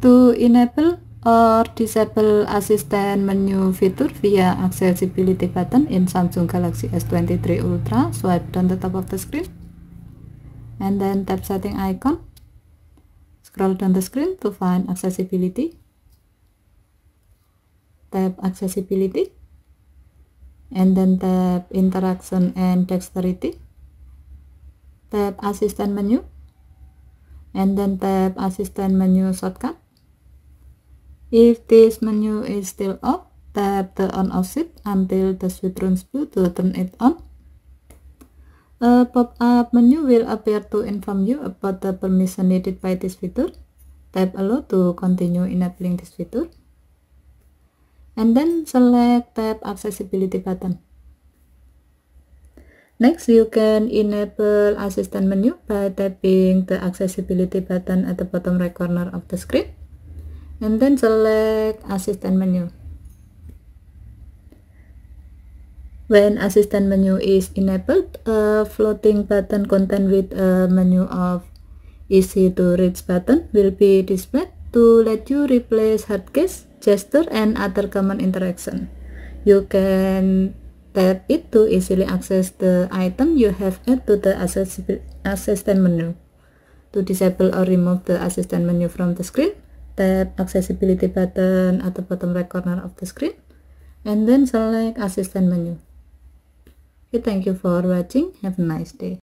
To enable or disable assistant menu feature via accessibility button in Samsung Galaxy S23 Ultra, swipe down the top of the screen and then tap setting icon. Scroll down the screen to find accessibility. Tap accessibility and then tap interaction and dexterity. Tap assistant menu and then tap assistant menu shortcut If this menu is still off, tap the on off switch until the switch turns blue to turn it on. A pop-up menu will appear to inform you about the permission needed by this feature. Tap allow to continue enabling this feature. And then select tap accessibility button. Next, you can enable assistant menu by tapping the accessibility button at the bottom right corner of the screen and then select assistant menu when assistant menu is enabled a floating button content with a menu of easy to reach button will be displayed to let you replace hard case gesture and other common interaction you can tap it to easily access the item you have added to the assistant menu to disable or remove the assistant menu from the screen tab accessibility button at the bottom right corner of the screen and then select assistant menu. Okay, thank you for watching. Have a nice day.